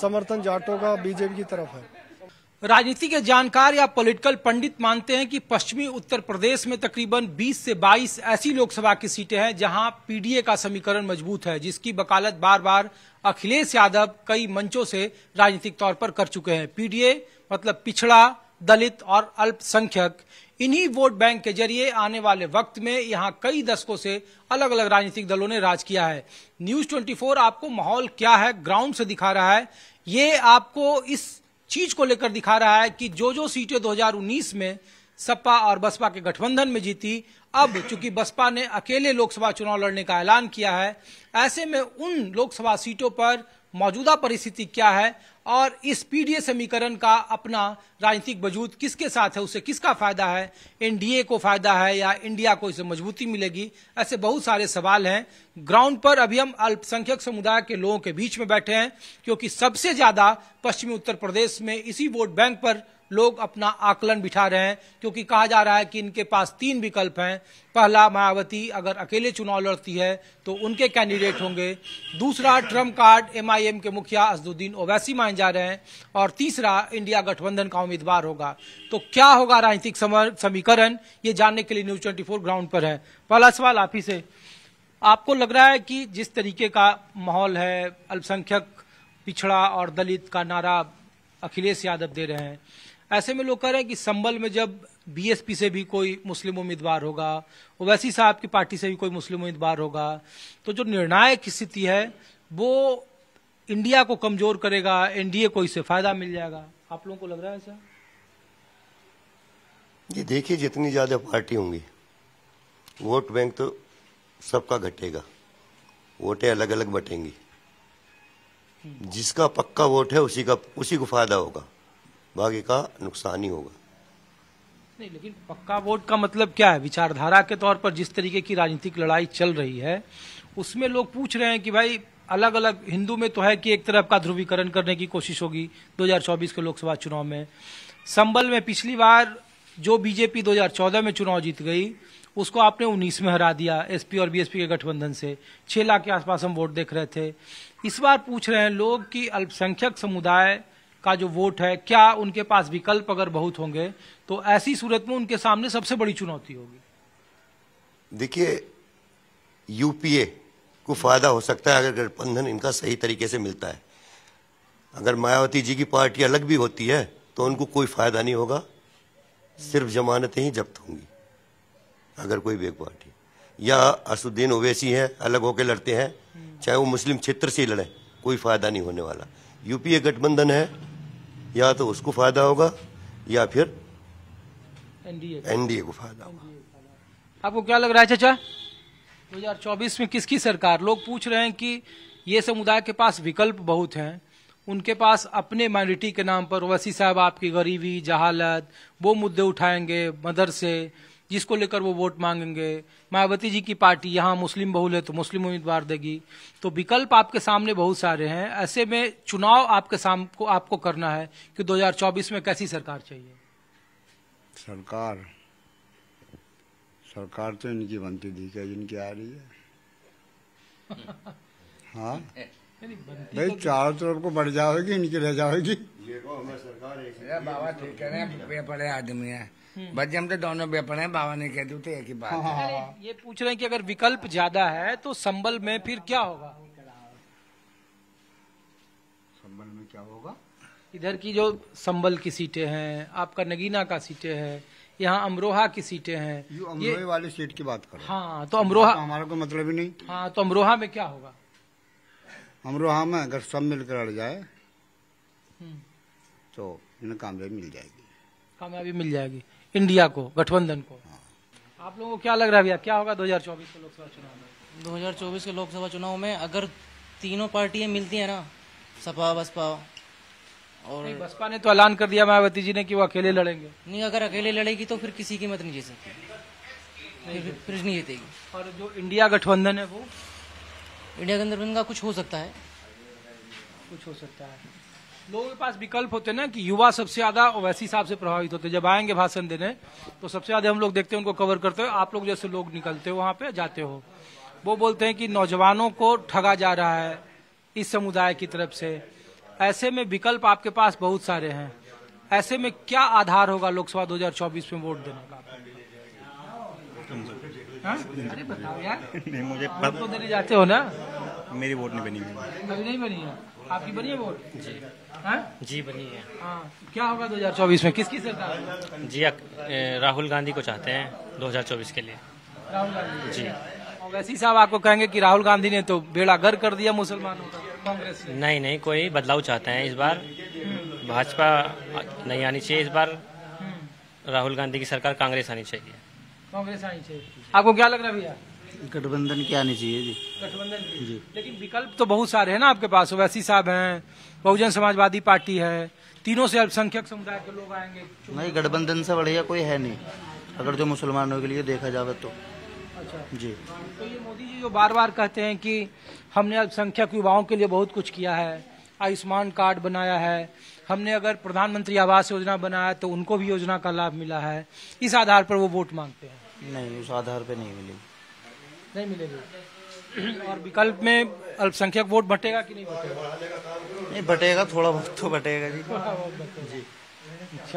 समर्थन जाटों का बीजेपी की तरफ है राजनीति के जानकार या पॉलिटिकल पंडित मानते हैं कि पश्चिमी उत्तर प्रदेश में तकरीबन 20 से 22 ऐसी लोकसभा की सीटें हैं जहां पीडीए का समीकरण मजबूत है जिसकी वकालत बार बार अखिलेश यादव कई मंचों से राजनीतिक तौर पर कर चुके हैं पीडीए मतलब पिछड़ा दलित और अल्पसंख्यक इन्हीं वोट बैंक के जरिए आने वाले वक्त में यहां कई दशकों से अलग अलग राजनीतिक दलों ने राज किया है न्यूज 24 आपको माहौल क्या है ग्राउंड से दिखा रहा है ये आपको इस चीज को लेकर दिखा रहा है कि जो जो सीटें 2019 में सपा और बसपा के गठबंधन में जीती अब चूंकि बसपा ने अकेले लोकसभा चुनाव लड़ने का ऐलान किया है ऐसे में उन लोकसभा सीटों पर मौजूदा परिस्थिति क्या है और इस पीडीए समीकरण का अपना राजनीतिक वजूद किसके साथ है उसे किसका फायदा है एनडीए को फायदा है या इंडिया को इससे मजबूती मिलेगी ऐसे बहुत सारे सवाल हैं ग्राउंड पर अभी हम अल्पसंख्यक समुदाय के लोगों के बीच में बैठे हैं क्योंकि सबसे ज्यादा पश्चिमी उत्तर प्रदेश में इसी वोट बैंक पर लोग अपना आकलन बिठा रहे हैं क्योंकि कहा जा रहा है कि इनके पास तीन विकल्प हैं पहला मायावती अगर अकेले चुनाव लड़ती है तो उनके कैंडिडेट होंगे दूसरा ट्रम्प कार्ड एमआईएम के मुखिया असदुद्दीन ओवैसी माने जा रहे हैं और तीसरा इंडिया गठबंधन का उम्मीदवार होगा तो क्या होगा राजनीतिक समीकरण ये जानने के लिए न्यूज ट्वेंटी ग्राउंड पर है पहला सवाल आप ही से आपको लग रहा है कि जिस तरीके का माहौल है अल्पसंख्यक पिछड़ा और दलित का नारा अखिलेश यादव दे रहे हैं ऐसे में लोग कह रहे हैं कि संबल में जब बीएसपी से भी कोई मुस्लिम उम्मीदवार होगा ओवैसी साहब की पार्टी से भी कोई मुस्लिम उम्मीदवार होगा तो जो निर्णायक स्थिति है वो इंडिया को कमजोर करेगा एनडीए को इससे फायदा मिल जाएगा आप लोगों को लग रहा है ऐसा ये देखिए जितनी ज्यादा पार्टी होंगी वोट बैंक तो सबका घटेगा वोटें अलग अलग बटेंगी जिसका पक्का वोट है उसी का उसी को फायदा होगा भाग्य का नुकसान ही होगा नहीं लेकिन पक्का वोट का मतलब क्या है विचारधारा के तौर पर जिस तरीके की राजनीतिक लड़ाई चल रही है उसमें लोग पूछ रहे हैं कि भाई अलग अलग हिंदू में तो है कि एक तरफ का ध्रुवीकरण करने की कोशिश होगी 2024 के लोकसभा चुनाव में संबल में पिछली बार जो बीजेपी 2014 में चुनाव जीत गई उसको आपने उन्नीस में हरा दिया एसपी और बीएसपी के गठबंधन से छह लाख के आसपास हम वोट देख रहे थे इस बार पूछ रहे हैं लोग की अल्पसंख्यक समुदाय का जो वोट है क्या उनके पास विकल्प अगर बहुत होंगे तो ऐसी सूरत में उनके सामने सबसे बड़ी चुनौती होगी देखिए यूपीए को फायदा हो सकता है अगर गठबंधन इनका सही तरीके से मिलता है अगर मायावती जी की पार्टी अलग भी होती है तो उनको कोई फायदा नहीं होगा सिर्फ जमानतें ही जब्त होंगी अगर कोई भी एक पार्टी या असुद्दीन ओवैसी है अलग होकर लड़ते हैं चाहे वो मुस्लिम क्षेत्र से ही कोई फायदा नहीं होने वाला यूपीए गठबंधन है या तो उसको फायदा होगा या फिर एनडीए को फायदा होगा आपको क्या लग रहा है चाचा 2024 में किसकी सरकार लोग पूछ रहे हैं कि ये समुदाय के पास विकल्प बहुत हैं उनके पास अपने माइनोरिटी के नाम पर वसी साहब आपकी गरीबी जहालत वो मुद्दे उठाएंगे मदरसे जिसको लेकर वो वोट मांगेंगे मायावती जी की पार्टी यहाँ मुस्लिम बहुल है तो मुस्लिम उम्मीदवार देगी तो विकल्प आपके सामने बहुत सारे हैं ऐसे में चुनाव आपके साम को आपको करना है कि 2024 में कैसी सरकार चाहिए सरकार सरकार तो इनकी बनती थी क्या इनकी आ रही है हाँ भाई तो चारों तरफ को बढ़ जाओगी इनकी रह जाएगी बाबा ठीक है बड़े आदमी है हम्म। बच्चे हम तो दोनों बेपड़े अपने बाबा ने कह दू तो एक ही बात हाँ, है। ये पूछ रहे हैं कि अगर विकल्प ज्यादा है तो संबल में फिर क्या होगा संबल में क्या होगा इधर की जो संबल की सीटें हैं आपका नगीना का सीटें हैं यहाँ अमरोहा की सीटें हैं ये वाले वाली सीट की बात करो हाँ तो अमरोहा तो हमारा कोई मतलब ही नहीं हाँ तो अमरोहा में क्या होगा अमरोहा में अगर सब मिलकर अड़ जाए हम्म। तो इन्हें कामयाबी मिल जाएगी कामयाबी मिल जाएगी इंडिया को गठबंधन को हाँ। आप लोगों को क्या लग रहा है भैया क्या होगा 2024 के लोकसभा चुनाव में 2024 के लोकसभा चुनाव में अगर तीनों पार्टियां मिलती हैं ना सपा बसपा और बसपा ने तो ऐलान कर दिया मायावती जी ने कि वो अकेले लड़ेंगे नहीं अगर अकेले लड़ेगी तो फिर किसी की मत नहीं जीत सकती फिर नहीं जीतेगी और जो इंडिया गठबंधन है वो इंडिया गठबंधन का कुछ हो सकता है कुछ हो सकता है लोगों के पास विकल्प होते ना कि युवा सबसे ज्यादा वैसे हिसाब से प्रभावित होते हैं जब आएंगे भाषण देने तो सबसे ज्यादा हम लोग देखते हैं उनको कवर करते हो आप लोग जैसे लोग निकलते हो वहाँ पे जाते हो वो बोलते हैं कि नौजवानों को ठगा जा रहा है इस समुदाय की तरफ से ऐसे में विकल्प आपके पास बहुत सारे हैं ऐसे में क्या आधार होगा लोकसभा 2024 में वोट देने का अरे बताओ यार नहीं मुझे पद... तो देने जाते हो ना मेरी वोट नहीं बनी अभी नहीं बनी है आपकी बनी है वोट जी हा? जी बनी है आ, हाँ, क्या होगा 2024 में किसकी सरकार जी राहुल गांधी को चाहते हैं 2024 के लिए राहुल गांधी जी वैसे वैसी साहब आपको कहेंगे कि राहुल गांधी ने तो बेड़ा घर कर दिया मुसलमानों का कांग्रेस नहीं नहीं कोई बदलाव चाहते हैं इस बार हम्म। भाजपा नहीं आनी चाहिए इस बार हम्म। राहुल गांधी की सरकार कांग्रेस आनी चाहिए कांग्रेस आनी चाहिए आपको क्या लग रहा है भैया गठबंधन की आनी चाहिए जी गठबंधन जी लेकिन विकल्प तो बहुत सारे हैं ना आपके पास ओवैसी साहब हैं बहुजन समाजवादी पार्टी है तीनों से अल्पसंख्यक समुदाय के लोग आएंगे नहीं गठबंधन से बढ़िया कोई है नहीं अगर जो मुसलमानों के लिए देखा जावे तो अच्छा जी तो ये मोदी जी जो बार बार कहते हैं कि हमने अल्पसंख्यक युवाओं के लिए बहुत कुछ किया है आयुष्मान कार्ड बनाया है हमने अगर प्रधानमंत्री आवास योजना बनाया तो उनको भी योजना का लाभ मिला है इस आधार पर वो वोट मांगते हैं नहीं उस आधार पर नहीं मिलेगी नहीं मिलेगी और विकल्प में अल्पसंख्यक वोट बटेगा कि नहीं बटेगा नहीं बटेगा थोड़ा बहुत तो बटेगा जी जी अच्छा